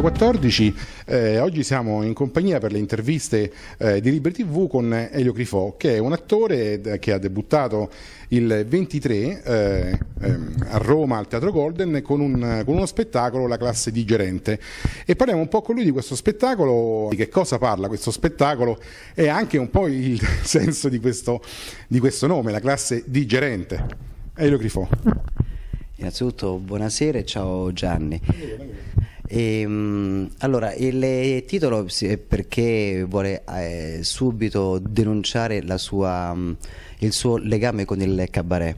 2014. Eh, oggi siamo in compagnia per le interviste eh, di Libre TV con Elio Crifò, che è un attore che ha debuttato il 23 eh, ehm, a Roma al Teatro Golden con, un, con, uno spettacolo, La classe digerente. E parliamo un po' con lui di questo spettacolo, di che cosa parla questo spettacolo e anche un po' il senso di questo, di questo nome, La classe digerente. Elio Crifò. Innanzitutto buonasera e ciao Gianni. E, ehm, allora, il eh, titolo è perché vuole eh, subito denunciare sua, mm, il suo legame con il cabaret.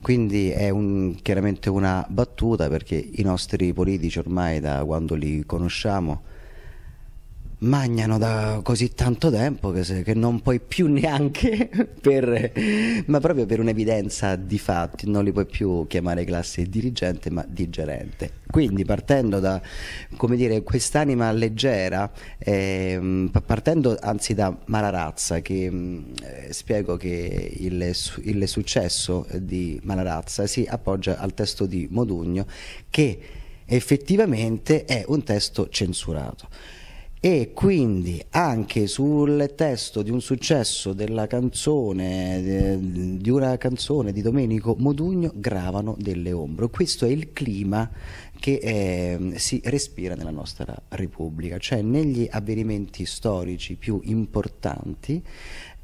Quindi è un, chiaramente una battuta perché i nostri politici ormai da quando li conosciamo magnano da così tanto tempo che, se, che non puoi più neanche per, ma proprio per un'evidenza di fatti non li puoi più chiamare classe dirigente ma di gerente quindi partendo da come dire quest'anima leggera eh, partendo anzi da Malarazza che mm, eh, spiego che il, il successo di Malarazza si appoggia al testo di Modugno che effettivamente è un testo censurato e quindi anche sul testo di un successo della canzone di una canzone di Domenico Modugno gravano delle ombre questo è il clima che eh, si respira nella nostra Repubblica cioè negli avvenimenti storici più importanti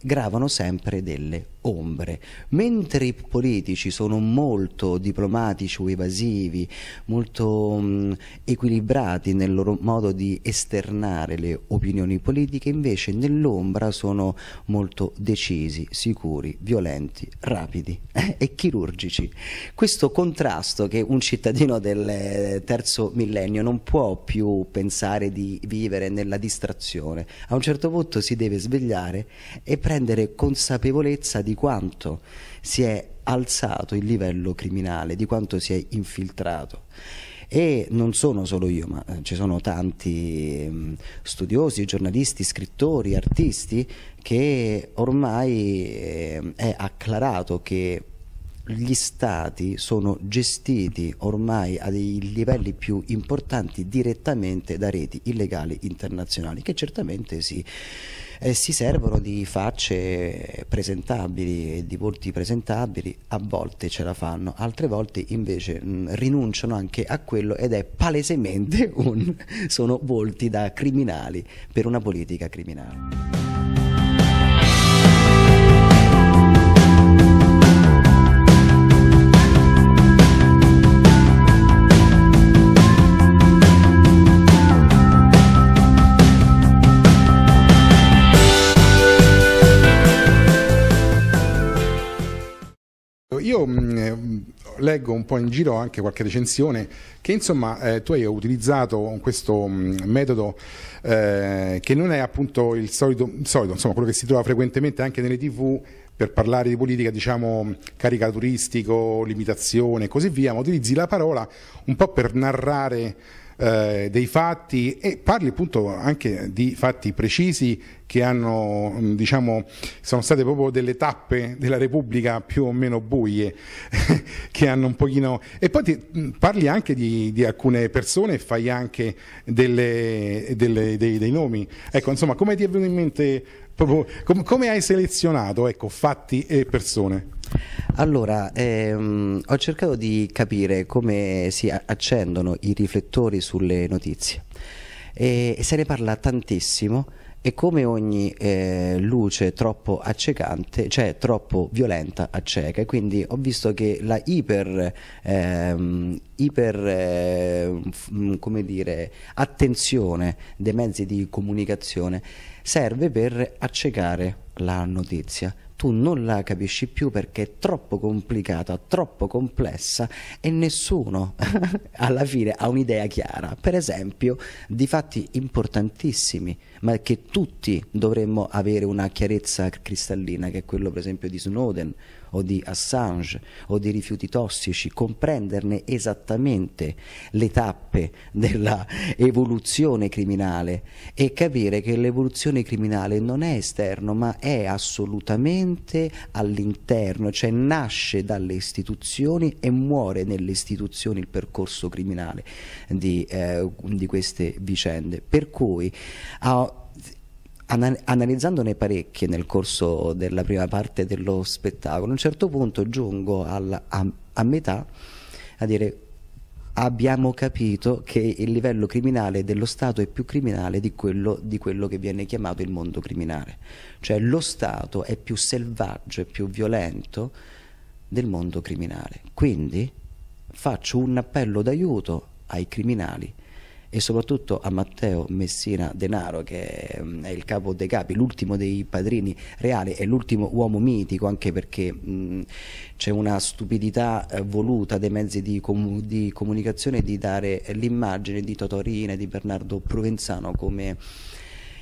gravano sempre delle ombre ombre. Mentre i politici sono molto diplomatici o evasivi, molto mh, mm, equilibrati nel loro modo di esternare le opinioni politiche, invece nell'ombra sono molto decisi, sicuri, violenti, rapidi eh, e chirurgici. Questo contrasto che un cittadino del eh, terzo millennio non può più pensare di vivere nella distrazione, a un certo punto si deve svegliare e prendere consapevolezza di quanto si è alzato il livello criminale, di quanto si è infiltrato. E non sono solo io, ma eh, ci sono tanti ehm, studiosi, giornalisti, scrittori, artisti che ormai ehm, è acclarato che gli stati sono gestiti ormai a dei livelli più importanti direttamente da reti illegali internazionali che certamente si e eh, si servono di facce presentabili e di volti presentabili, a volte ce la fanno, altre volte invece mh, mm, rinunciano anche a quello ed è palesemente un sono volti da criminali per una politica criminale. leggo un po' in giro anche qualche recensione che insomma eh, tu hai utilizzato questo mm, metodo eh, che non è appunto il solito, solito, insomma quello che si trova frequentemente anche nelle tv per parlare di politica, diciamo, caricaturistico, limitazione e così via, ma utilizzi la parola un po' per narrare eh, dei fatti e parli appunto anche di fatti precisi che hanno, mm, diciamo, sono state proprio delle tappe della Repubblica più o meno buie, che hanno un pochino... E poi ti, mm, parli anche di, di, alcune persone e fai anche delle, delle, dei, dei, nomi. Ecco, insomma, come ti è venuto in mente proprio, com come hai selezionato ecco, fatti e persone? Allora, ehm, ho cercato di capire come si accendono i riflettori sulle notizie e se ne parla tantissimo e come ogni eh, luce troppo accecante, cioè troppo violenta, acceca. E quindi ho visto che la iper, ehm, iper eh, come dire, attenzione dei mezzi di comunicazione serve per accecare la notizia tu non la capisci più perché è troppo complicata, troppo complessa e nessuno alla fine ha un'idea chiara. Per esempio, di fatti importantissimi, ma che tutti dovremmo avere una chiarezza cristallina, che è quello per esempio di Snowden o di Assange o di rifiuti tossici, comprenderne esattamente le tappe dell'evoluzione criminale e capire che l'evoluzione criminale non è esterno ma è assolutamente totalmente all'interno, cioè nasce dalle istituzioni e muore nelle istituzioni il percorso criminale di, eh, di queste vicende. Per cui ah, analizzandone parecchie nel corso della prima parte dello spettacolo, a un certo punto giungo alla, a, a metà a dire abbiamo capito che il livello criminale dello Stato è più criminale di quello, di quello, che viene chiamato il mondo criminale. Cioè lo Stato è più selvaggio, e più violento del mondo criminale. Quindi faccio un appello d'aiuto ai criminali e soprattutto a Matteo Messina Denaro che mm, è il capo dei capi, l'ultimo dei padrini reali e l'ultimo uomo mitico anche perché mm, c'è una stupidità eh, voluta dei mezzi di, com di comunicazione di dare l'immagine di Totorina e di Bernardo Provenzano come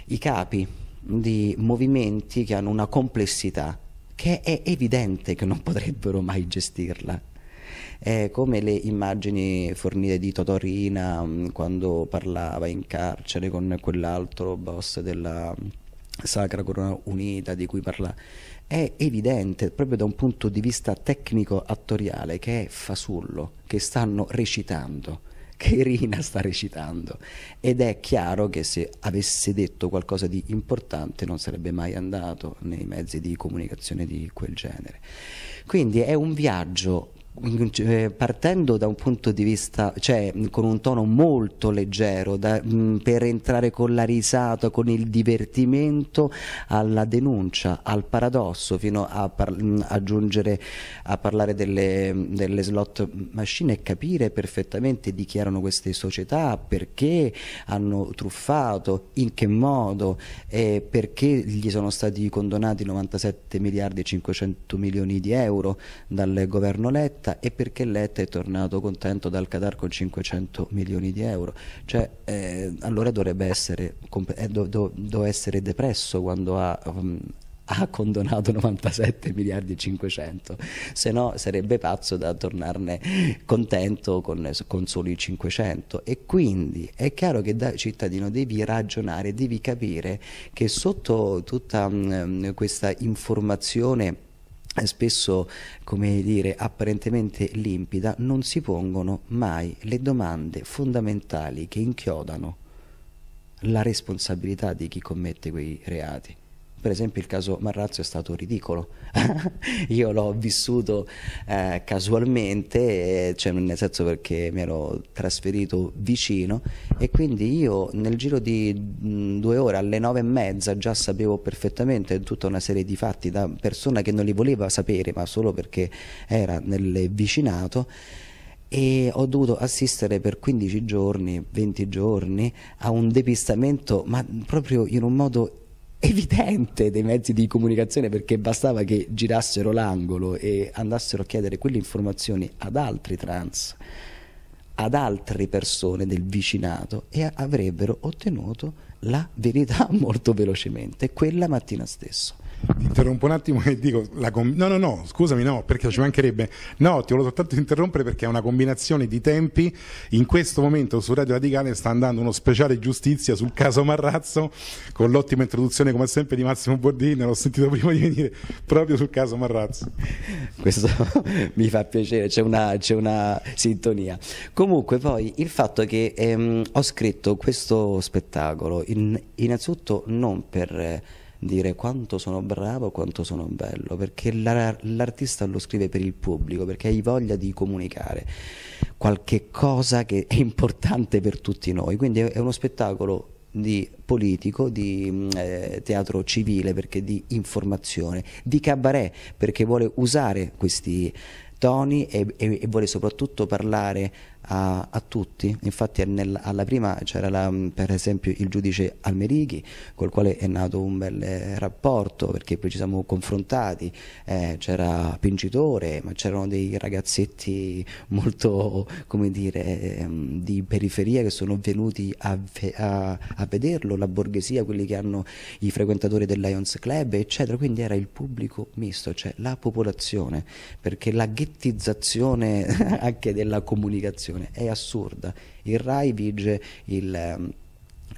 i capi di movimenti che hanno una complessità che è evidente che non potrebbero mai gestirla eh, come le immagini fornite di Totorina mh, mm, quando parlava in carcere con quell'altro boss della mm, Sacra Corona Unita di cui parla è evidente proprio da un punto di vista tecnico attoriale che è fasullo, che stanno recitando che Rina sta recitando ed è chiaro che se avesse detto qualcosa di importante non sarebbe mai andato nei mezzi di comunicazione di quel genere. Quindi è un viaggio eh, partendo da un punto di vista, cioè con un tono molto leggero, da, mm, per entrare con la risata, con il divertimento, alla denuncia, al paradosso, fino a mh, mm, aggiungere, a parlare delle, delle, slot machine e capire perfettamente di chi erano queste società, perché hanno truffato, in che modo, eh, perché gli sono stati condonati 97 miliardi e 500 milioni di euro dal governo Letta Letta e perché Letta è tornato contento dal Qatar con 500 milioni di euro. Cioè, eh, allora dovrebbe essere, eh, do, do, do essere, depresso quando ha, um, ha condonato 97 miliardi e 500, se no sarebbe pazzo da tornarne contento con, con soli 500 e quindi è chiaro che da cittadino devi ragionare, devi capire che sotto tutta um, questa informazione spesso come dire apparentemente limpida non si pongono mai le domande fondamentali che inchiodano la responsabilità di chi commette quei reati per esempio il caso Marrazzo è stato ridicolo, io l'ho vissuto eh, casualmente, cioè nel senso perché mi ero trasferito vicino e quindi io nel giro di mm, due ore alle nove e mezza già sapevo perfettamente tutta una serie di fatti da persona che non li voleva sapere ma solo perché era nel vicinato e ho dovuto assistere per 15 giorni, 20 giorni a un depistamento ma proprio in un modo evidente dei mezzi di comunicazione perché bastava che girassero l'angolo e andassero a chiedere quelle informazioni ad altri trans, ad altre persone del vicinato e avrebbero ottenuto la verità molto velocemente quella mattina stesso ti interrompo un attimo e dico, no no no, scusami no, perché ci mancherebbe, no ti volevo soltanto interrompere perché è una combinazione di tempi, in questo momento su Radio Radicale sta andando uno speciale giustizia sul caso Marrazzo, con l'ottima introduzione come sempre di Massimo Bordini, l'ho sentito prima di venire, proprio sul caso Marrazzo. Questo mi fa piacere, c'è una, una, sintonia. Comunque poi il fatto che ehm, ho scritto questo spettacolo in, innanzitutto non per... Eh, dire quanto sono bravo, quanto sono bello, perché l'artista lo scrive per il pubblico, perché hai voglia di comunicare qualche cosa che è importante per tutti noi, quindi è uno spettacolo di politico, di mm, eh, teatro civile perché di informazione, di cabaret perché vuole usare questi toni e, e, e vuole soprattutto parlare a, a tutti, infatti nel, alla prima c'era per esempio il giudice Almerighi col quale è nato un bel eh, rapporto perché poi ci siamo confrontati, eh, c'era Pincitore, ma c'erano dei ragazzetti molto come dire ehm, di periferia che sono venuti a, a, a vederlo, la borghesia, quelli che hanno i frequentatori del Lions Club eccetera, quindi era il pubblico misto, cioè la popolazione, perché la ghettizzazione anche della comunicazione situazione è assurda. Il RAI vige il, ehm,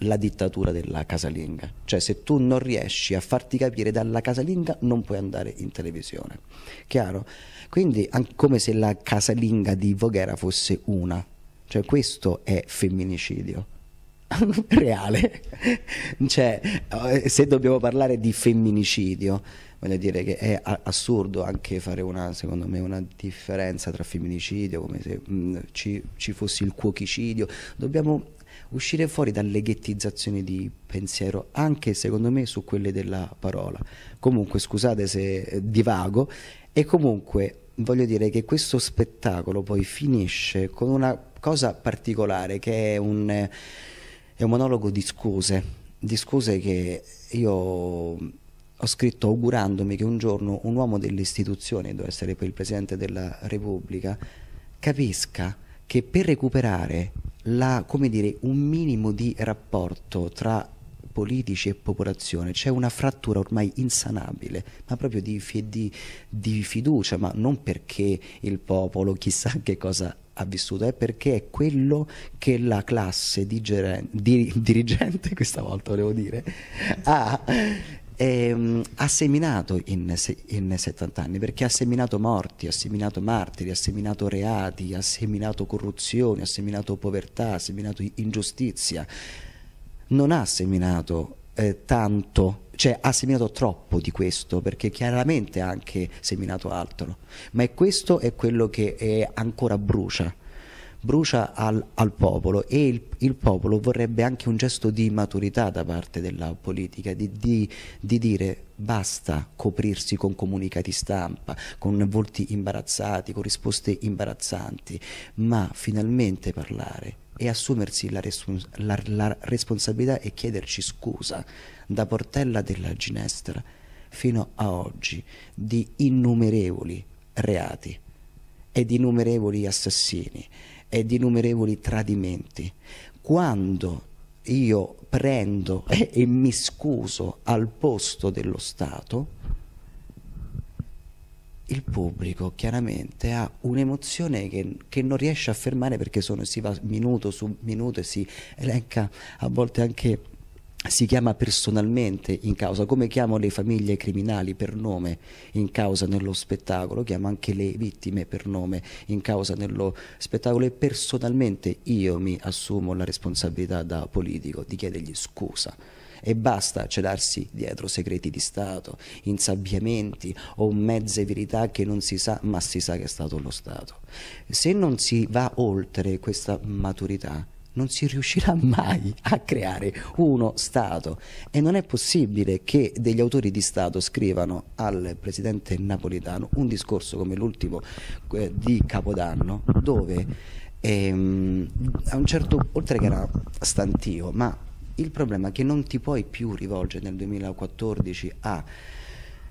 la dittatura della casalinga, cioè se tu non riesci a farti capire dalla casalinga non puoi andare in televisione, chiaro? Quindi come se la casalinga di Voghera fosse una, cioè questo è femminicidio reale. cioè, eh, se dobbiamo parlare di femminicidio, voglio dire che è assurdo anche fare una, secondo me, una differenza tra femminicidio, come se mh, mm, ci, ci fosse il cuocicidio. dobbiamo uscire fuori dalle ghettizzazioni di pensiero, anche secondo me su quelle della parola. Comunque, scusate se eh, divago, e comunque voglio dire che questo spettacolo poi finisce con una cosa particolare che è un, è un monologo di scuse, di scuse che io ho scritto augurandomi che un giorno un uomo delle istituzioni, deve essere poi il Presidente della Repubblica, capisca che per recuperare la, dire, un minimo di rapporto tra politici e popolazione c'è una frattura ormai insanabile, ma proprio di, di, di fiducia, ma non perché il popolo chissà che cosa ha vissuto, è perché è quello che la classe di dirigente, questa volta volevo dire, ha e, ehm, ha seminato in, in 70 anni perché ha seminato morti, ha seminato martiri, ha seminato reati, ha seminato corruzione, ha seminato povertà, ha seminato ingiustizia. Non ha seminato eh, tanto cioè ha seminato troppo di questo perché chiaramente ha anche seminato altro, ma è questo è quello che è ancora brucia brucia al, al popolo e il, il, popolo vorrebbe anche un gesto di maturità da parte della politica, di, di, di dire basta coprirsi con comunicati stampa, con volti imbarazzati, con risposte imbarazzanti, ma finalmente parlare e assumersi la, respons la, la, responsabilità e chiederci scusa da Portella della Ginestra fino a oggi di innumerevoli reati e di innumerevoli assassini e di innumerevoli tradimenti. Quando io prendo e, e mi scuso al posto dello Stato, il pubblico chiaramente ha un'emozione che, che, non riesce a fermare perché sono, si va minuto su minuto e si elenca a volte anche si chiama personalmente in causa, come chiamo le famiglie criminali per nome in causa nello spettacolo, chiamo anche le vittime per nome in causa nello spettacolo e personalmente io mi assumo la responsabilità da politico di chiedergli scusa e basta celarsi dietro segreti di Stato, insabbiamenti o mezze verità che non si sa ma si sa che è stato lo Stato. Se non si va oltre questa maturità, non si riuscirà mai a creare uno Stato e non è possibile che degli autori di Stato scrivano al Presidente Napolitano un discorso come l'ultimo eh, di Capodanno dove ehm, a un certo, oltre che era stantio, ma il problema è che non ti puoi più rivolgere nel 2014 a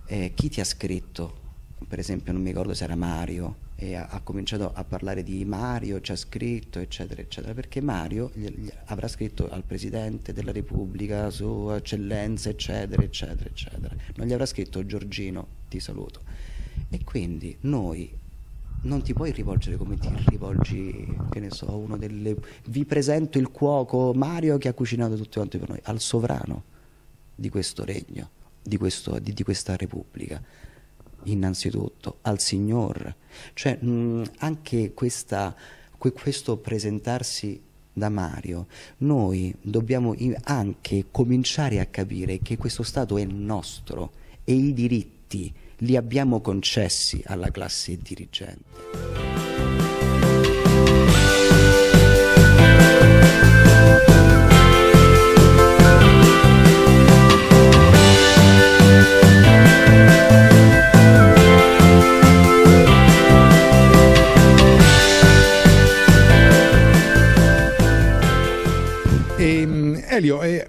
eh, chi ti ha scritto per esempio non mi ricordo se era Mario e ha, ha cominciato a parlare di Mario ci ha scritto eccetera eccetera perché Mario gli, gli avrà scritto al Presidente della Repubblica sua eccellenza eccetera eccetera eccetera non gli avrà scritto Giorgino ti saluto e quindi noi non ti puoi rivolgere come ti rivolgi, che ne so, uno delle... Vi presento il cuoco Mario che ha cucinato tutti quanti per noi, al sovrano di questo regno, di, questo, di, di questa repubblica innanzitutto, al Signore. Cioè mh, mm, anche questa, que questo presentarsi da Mario, noi dobbiamo anche cominciare a capire che questo Stato è nostro e i diritti li abbiamo concessi alla classe dirigente.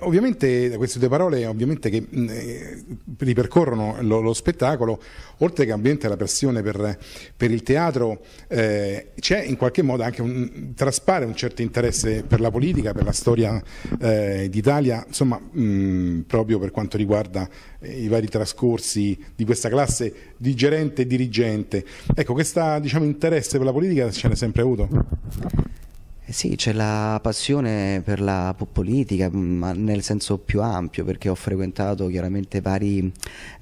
ovviamente queste due parole che mm, eh, ripercorrono lo, lo, spettacolo, oltre che ovviamente la pressione per, per il teatro, eh, c'è in qualche modo anche un, traspare un certo interesse per la politica, per la storia eh, d'Italia, insomma mh, mm, proprio per quanto riguarda eh, i vari trascorsi di questa classe di gerente e dirigente. Ecco, questo diciamo, interesse per la politica ce n'è sempre avuto? Eh sì, c'è la passione per la politica, mm, ma nel senso più ampio, perché ho frequentato chiaramente vari,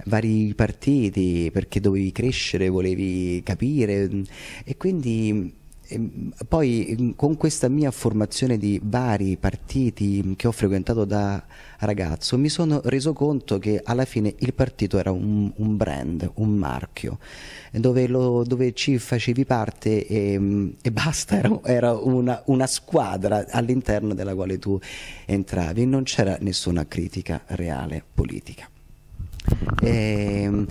vari partiti, perché dovevi crescere, volevi capire mm, e quindi mm, Ehm, poi ehm, con questa mia formazione di vari partiti ehm, che ho frequentato da ragazzo mi sono reso conto che alla fine il partito era un, un brand, un marchio, dove, lo, dove ci facevi parte e, e basta, era, era una, una, squadra all'interno della quale tu entravi, non c'era nessuna critica reale politica. E, ehm,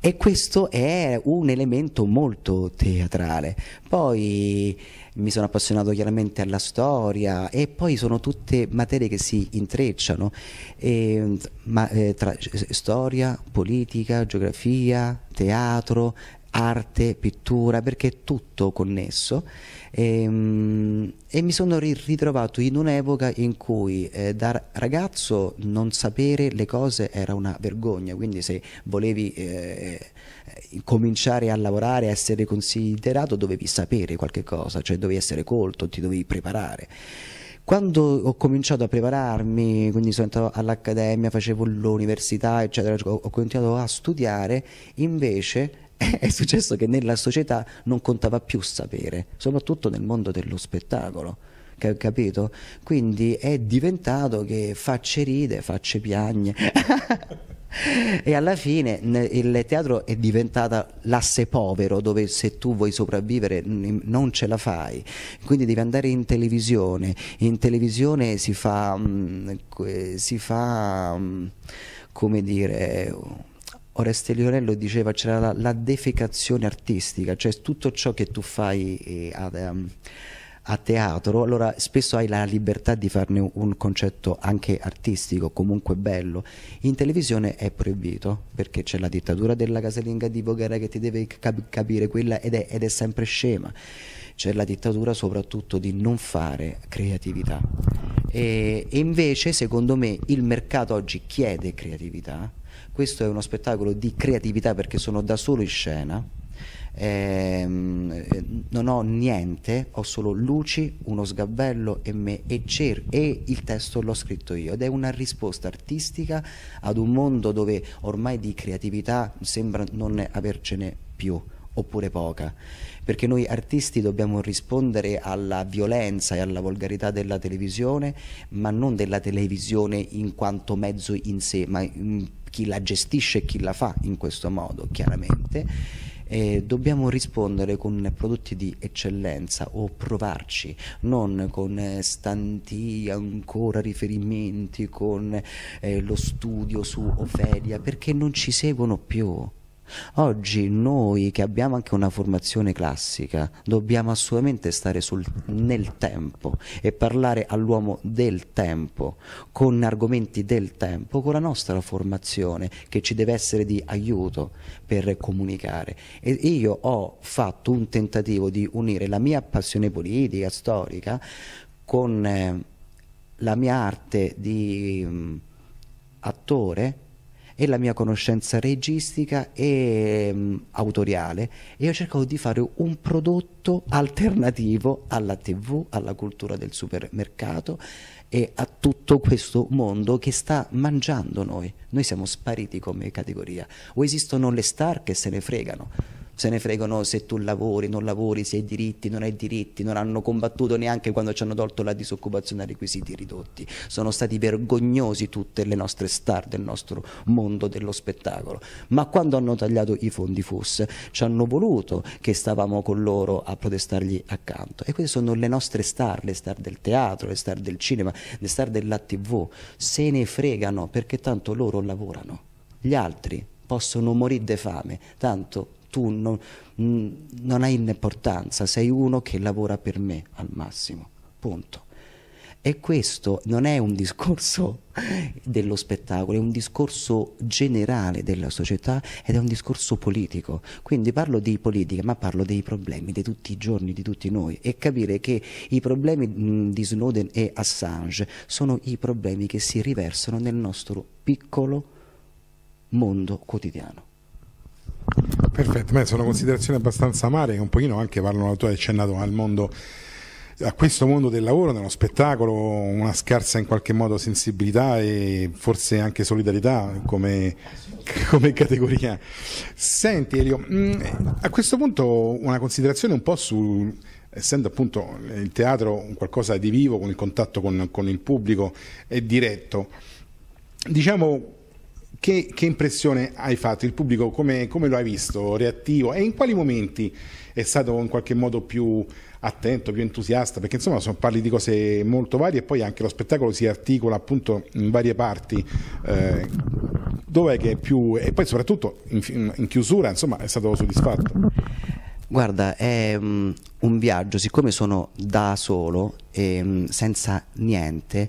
e questo è un elemento molto teatrale. Poi mi sono appassionato chiaramente alla storia e poi sono tutte materie che si intrecciano, e, ehm, ma, eh, tra storia, politica, geografia, teatro, arte, pittura, perché è tutto connesso. E, ehm, e mi sono ritrovato in un'epoca in cui eh, da ragazzo non sapere le cose era una vergogna, quindi se volevi eh, cominciare a lavorare, essere considerato, dovevi sapere qualche cosa, cioè dovevi essere colto, ti dovevi preparare. Quando ho cominciato a prepararmi, quindi sono andato all'accademia, facevo l'università, eccetera, ho continuato a studiare, invece è successo che nella società non contava più sapere, soprattutto nel mondo dello spettacolo. Capito? Quindi è diventato che facce ride, facce piagne. e alla fine il teatro è diventata l'asse povero dove se tu vuoi sopravvivere non ce la fai quindi devi andare in televisione in televisione si fa, mm, si fa mm, come dire Oreste Lionello diceva c'era la, la, defecazione artistica, cioè tutto ciò che tu fai eh, ehm, a teatro, allora spesso hai la libertà di farne un, un concetto anche artistico, comunque bello. In televisione è proibito perché c'è la dittatura della casalinga di Voghera che ti deve cap capire quella ed è, ed è sempre scema. C'è la dittatura soprattutto di non fare creatività. E, e invece, secondo me, il mercato oggi chiede creatività questo è uno spettacolo di creatività perché sono da solo in scena, ehm, eh, non ho niente, ho solo luci, uno sgabello e me e, cer- e il testo l'ho scritto io ed è una risposta artistica ad un mondo dove ormai di creatività sembra non avercene più oppure poca, perché noi artisti dobbiamo rispondere alla violenza e alla volgarità della televisione, ma non della televisione in quanto mezzo in sé, ma in chi la gestisce e chi la fa in questo modo chiaramente, eh, dobbiamo rispondere con prodotti di eccellenza o provarci, non con eh, stanti ancora riferimenti, con eh, lo studio su Ofelia, perché non ci seguono più. Oggi noi che abbiamo anche una formazione classica dobbiamo assolutamente stare sul, nel tempo e parlare all'uomo del tempo, con argomenti del tempo, con la nostra formazione che ci deve essere di aiuto per comunicare. E io ho fatto un tentativo di unire la mia passione politica, storica, con eh, la mia arte di mh, mm, attore e la mia conoscenza registica e mh, mm, autoriale e ho cercato di fare un prodotto alternativo alla tv, alla cultura del supermercato e a tutto questo mondo che sta mangiando noi. Noi siamo spariti come categoria. O esistono le star che se ne fregano se ne fregano se tu lavori, non lavori, se hai diritti, non hai diritti, non hanno combattuto neanche quando ci hanno tolto la disoccupazione a requisiti ridotti. Sono stati vergognosi tutte le nostre star del nostro mondo dello spettacolo. Ma quando hanno tagliato i fondi FUS ci hanno voluto che stavamo con loro a protestargli accanto. E queste sono le nostre star, le star del teatro, le star del cinema, le star della tv. Se ne fregano perché tanto loro lavorano. Gli altri possono morire de fame, tanto tu non, mm, non hai importanza, sei uno che lavora per me al massimo, punto. E questo non è un discorso dello spettacolo, è un discorso generale della società ed è un discorso politico. Quindi parlo di politica, ma parlo dei problemi di tutti i giorni, di tutti noi. E capire che i problemi mm, di Snowden e Assange sono i problemi che si riversano nel nostro piccolo mondo quotidiano. Perfetto, Beh, sono considerazioni abbastanza amare che un pochino anche parlano, tu hai accennato al mondo a questo mondo del lavoro, nello spettacolo, una scarsa in qualche modo sensibilità e forse anche solidarietà come, come categoria. Senti Elio, mm, a questo punto una considerazione un po' sul, essendo appunto il teatro qualcosa di vivo, con il contatto con, con il pubblico, è diretto. Diciamo che, che, impressione hai fatto? Il pubblico come, come, lo hai visto? Reattivo? E in quali momenti è stato in qualche modo più attento, più entusiasta? Perché insomma sono, parli di cose molto varie e poi anche lo spettacolo si articola appunto in varie parti. Eh, dov'è che è più... E poi soprattutto in, in chiusura insomma è stato soddisfatto? Guarda, è um, un viaggio, siccome sono da solo e um, senza niente,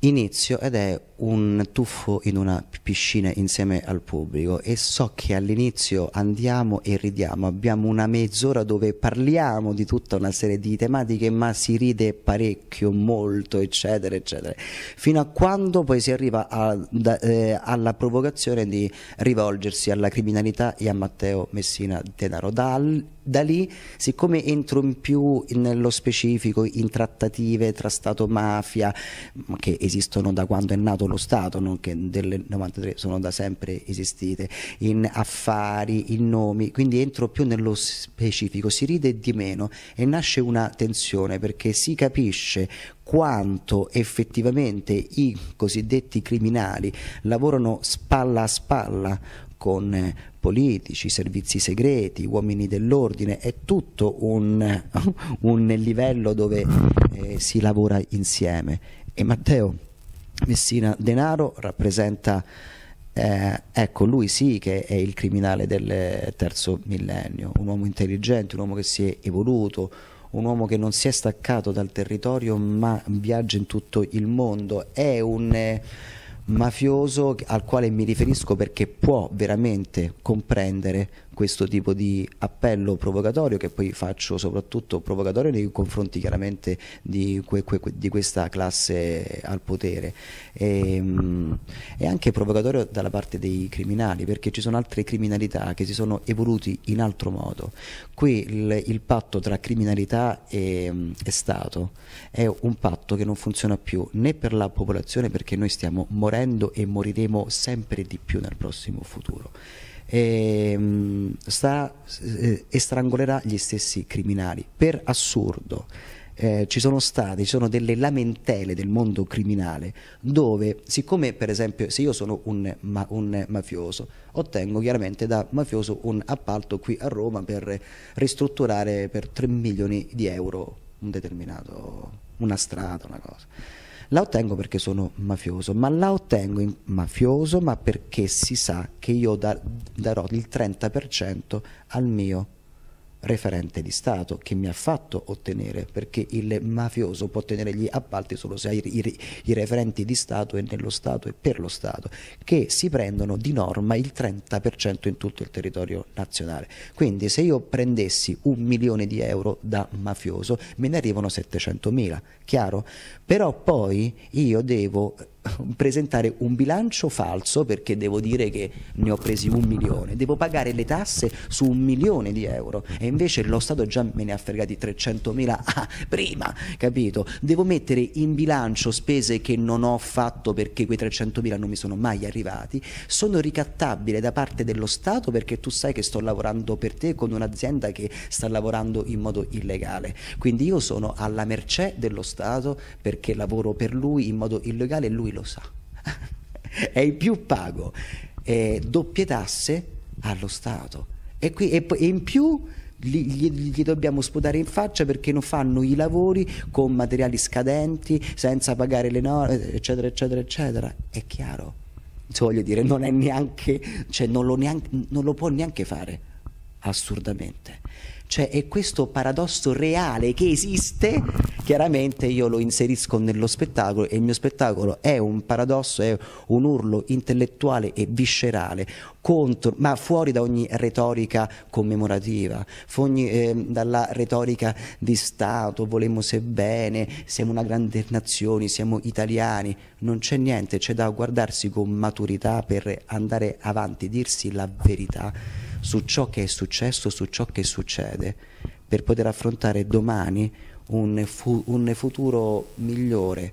inizio ed è un tuffo in una piscina insieme al pubblico e so che all'inizio andiamo e ridiamo, abbiamo una mezz'ora dove parliamo di tutta una serie di tematiche ma si ride parecchio, molto eccetera eccetera, fino a quando poi si arriva a, da, eh, alla provocazione di rivolgersi alla criminalità e a Matteo Messina Denaro. Da, da lì, siccome entro in più nello specifico in trattative tra Stato-mafia e che esistono da quando è nato fatto lo Stato, non che del 93 sono da sempre esistite, in affari, in nomi, quindi entro più nello specifico, si ride di meno e nasce una tensione perché si capisce quanto effettivamente i cosiddetti criminali lavorano spalla a spalla con eh, politici, servizi segreti, uomini dell'ordine, è tutto un, un livello dove eh, si lavora insieme. E Matteo, Messina Denaro rappresenta, eh, ecco lui sì che è il criminale del terzo millennio, un uomo intelligente, un uomo che si è evoluto, un uomo che non si è staccato dal territorio ma viaggia in tutto il mondo, è un... Eh, mafioso al quale mi riferisco perché può veramente comprendere questo tipo di appello provocatorio che poi faccio soprattutto provocatorio nei confronti chiaramente di, que, que, di questa classe al potere e, ehm, è anche provocatorio dalla parte dei criminali perché ci sono altre criminalità che si sono evoluti in altro modo qui il, il patto tra criminalità e, e Stato è un patto che non funziona più né per la popolazione perché noi stiamo morendo e moriremo sempre di più nel prossimo futuro e, ehm, sta, eh, estrangolerà gli stessi criminali. Per assurdo eh, ci sono state, ci sono delle lamentele del mondo criminale dove, siccome per esempio se io sono un, ma, un mafioso, ottengo chiaramente da mafioso un appalto qui a Roma per ristrutturare per 3 milioni di euro un determinato, una strada, una cosa la ottengo perché sono mafioso, ma la ottengo in mafioso ma perché si sa che io dar darò il 30% al mio referente di Stato che mi ha fatto ottenere, perché il mafioso può ottenere gli appalti solo se ha i, i, i, referenti di Stato e nello Stato e per lo Stato, che si prendono di norma il 30% in tutto il territorio nazionale. Quindi se io prendessi un milione di euro da mafioso, me ne arrivano 700 mila, chiaro? Però poi io devo presentare un bilancio falso perché devo dire che ne ho presi un milione, devo pagare le tasse su un milione di euro e invece lo Stato già me ne ha fregati 300 mila ah, prima, capito? Devo mettere in bilancio spese che non ho fatto perché quei 300 mila non mi sono mai arrivati, sono ricattabile da parte dello Stato perché tu sai che sto lavorando per te con un'azienda che sta lavorando in modo illegale, quindi io sono alla mercé dello Stato perché lavoro per lui in modo illegale e lui lo sa, è il più pago, eh, doppie tasse allo Stato e, qui, e, in più gli, gli, dobbiamo sputare in faccia perché non fanno i lavori con materiali scadenti, senza pagare le norme, eccetera, eccetera, eccetera. È chiaro. Cioè, voglio dire, non, neanche, cioè, non, lo neanche, non lo può neanche fare, assurdamente. Cioè è questo paradosso reale che esiste, chiaramente io lo inserisco nello spettacolo e il mio spettacolo è un paradosso, è un urlo intellettuale e viscerale, contro, ma fuori da ogni retorica commemorativa, fuori, eh, dalla retorica di Stato, volemmo se bene, siamo una grande nazione, siamo italiani, non c'è niente, c'è da guardarsi con maturità per andare avanti, dirsi la verità su ciò che è successo, su ciò che succede, per poter affrontare domani un, fu un futuro migliore.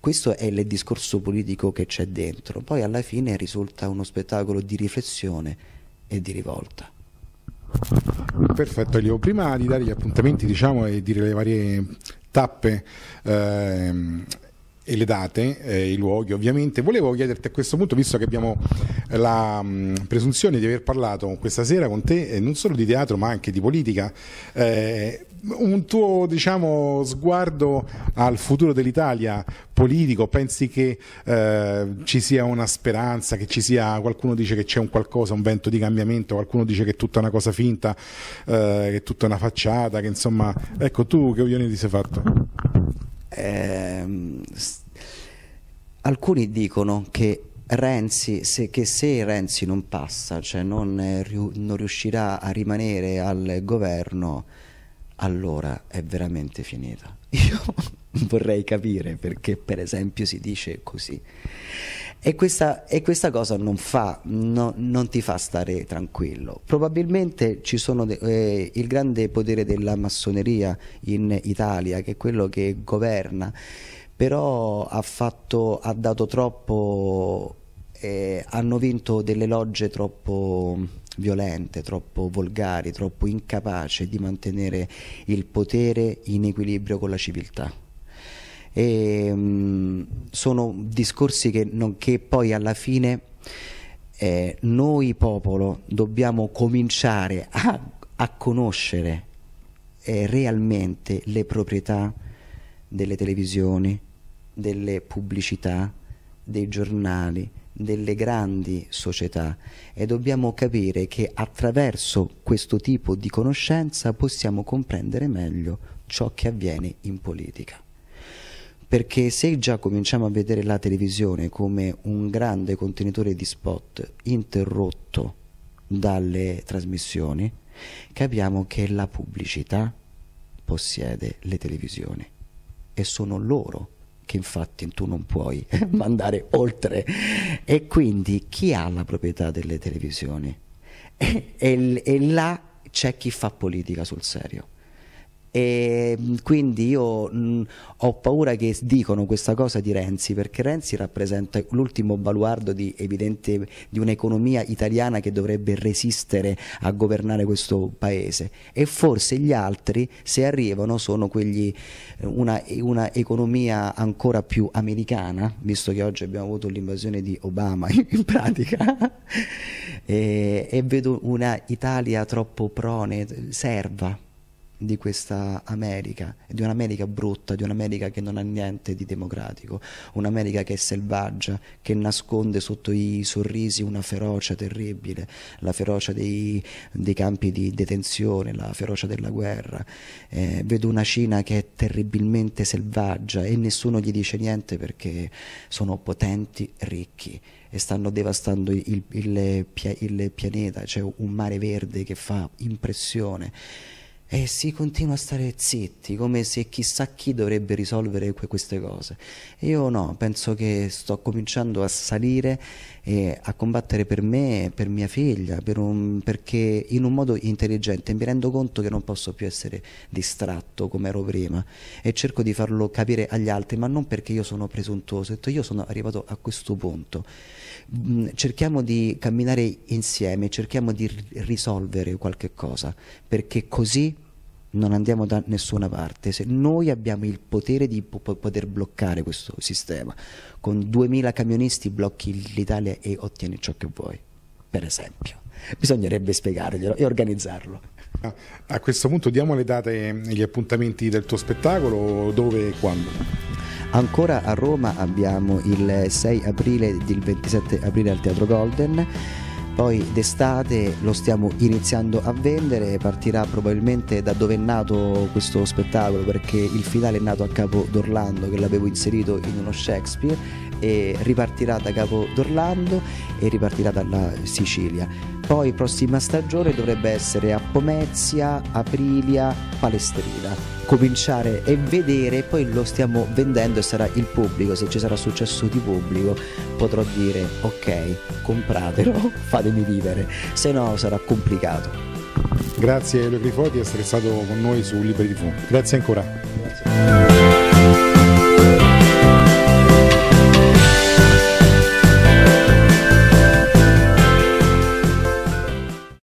Questo è il discorso politico che c'è dentro, poi alla fine risulta uno spettacolo di riflessione e di rivolta. Perfetto Elio, prima di dare gli appuntamenti diciamo, e dire le varie tappe ehm, e le date, eh, i luoghi ovviamente. Volevo chiederti a questo punto, visto che abbiamo eh, la mh, mm, presunzione di aver parlato questa sera con te, eh, non solo di teatro ma anche di politica, eh, un tuo diciamo, sguardo al futuro dell'Italia politico, pensi che eh, ci sia una speranza, che ci sia qualcuno dice che c'è un qualcosa, un vento di cambiamento, qualcuno dice che è tutta una cosa finta, eh, che è tutta una facciata, che insomma, ecco tu che opinione ti sei fatto? Eh, alcuni dicono che Renzi, se, che se Renzi non passa, cioè non, eh, non riuscirà a rimanere al governo, allora è veramente finita. Io vorrei capire perché per esempio si dice così. E questa, e questa cosa non, fa, no, non, ti fa stare tranquillo. Probabilmente ci sono eh, il grande potere della massoneria in Italia, che è quello che governa però ha, fatto, ha dato troppo, eh, hanno vinto delle logge troppo violente, troppo volgari, troppo incapaci di mantenere il potere in equilibrio con la civiltà. E, mh, mm, sono discorsi che, non, che, poi alla fine eh, noi popolo dobbiamo cominciare a, a conoscere eh, realmente le proprietà delle televisioni, delle pubblicità, dei giornali, delle grandi società e dobbiamo capire che attraverso questo tipo di conoscenza possiamo comprendere meglio ciò che avviene in politica. Perché se già cominciamo a vedere la televisione come un grande contenitore di spot interrotto dalle trasmissioni, capiamo che la pubblicità possiede le televisioni e sono loro che infatti tu non puoi mandare oltre. E quindi chi ha la proprietà delle televisioni? E, e, e là c'è chi fa politica sul serio e ehm, quindi io mh, ho paura che dicono questa cosa di Renzi perché Renzi rappresenta l'ultimo baluardo di, evidente, di un'economia italiana che dovrebbe resistere a governare questo paese e forse gli altri se arrivano sono quegli una, una economia ancora più americana visto che oggi abbiamo avuto l'invasione di Obama in pratica e, eh, e vedo una Italia troppo prone serva di questa America, di un'America brutta, di un'America che non ha niente di democratico, un'America che è selvaggia, che nasconde sotto i sorrisi una ferocia terribile, la ferocia dei, dei campi di detenzione, la ferocia della guerra. Eh, vedo una Cina che è terribilmente selvaggia e nessuno gli dice niente perché sono potenti, ricchi e stanno devastando il, il, il pianeta, c'è cioè un mare verde che fa impressione e si continua a stare zitti, come se chissà chi dovrebbe risolvere que queste cose. Io no, penso che sto cominciando a salire e a combattere per me, per mia figlia, per un, perché in un modo intelligente mi rendo conto che non posso più essere distratto come ero prima e cerco di farlo capire agli altri, ma non perché io sono presuntuoso, io sono arrivato a questo punto Mm, cerchiamo di camminare insieme, cerchiamo di risolvere qualche cosa, perché così non andiamo da nessuna parte. Se noi abbiamo il potere di poter bloccare questo sistema, con 2000 camionisti blocchi l'Italia e ottieni ciò che vuoi, per esempio. Bisognerebbe spiegarglielo e organizzarlo. A questo punto diamo le date e gli appuntamenti del tuo spettacolo, dove e quando? Ancora a Roma abbiamo il 6 aprile ed il 27 aprile al Teatro Golden poi d'estate lo stiamo iniziando a vendere, partirà probabilmente da dove è nato questo spettacolo perché il finale è nato a capo d'Orlando che l'avevo inserito in uno Shakespeare e ripartirà da Capo d'Orlando e ripartirà dalla Sicilia. Poi prossima stagione dovrebbe essere a Pomezia, Aprilia, Palestrina. Cominciare e vedere, poi lo stiamo vendendo e sarà il pubblico, se ci sarà successo di pubblico potrò dire ok, compratelo, fatemi vivere, se no sarà complicato. Grazie Elio Grifo di essere stato con noi su Libri TV. Grazie ancora. Grazie.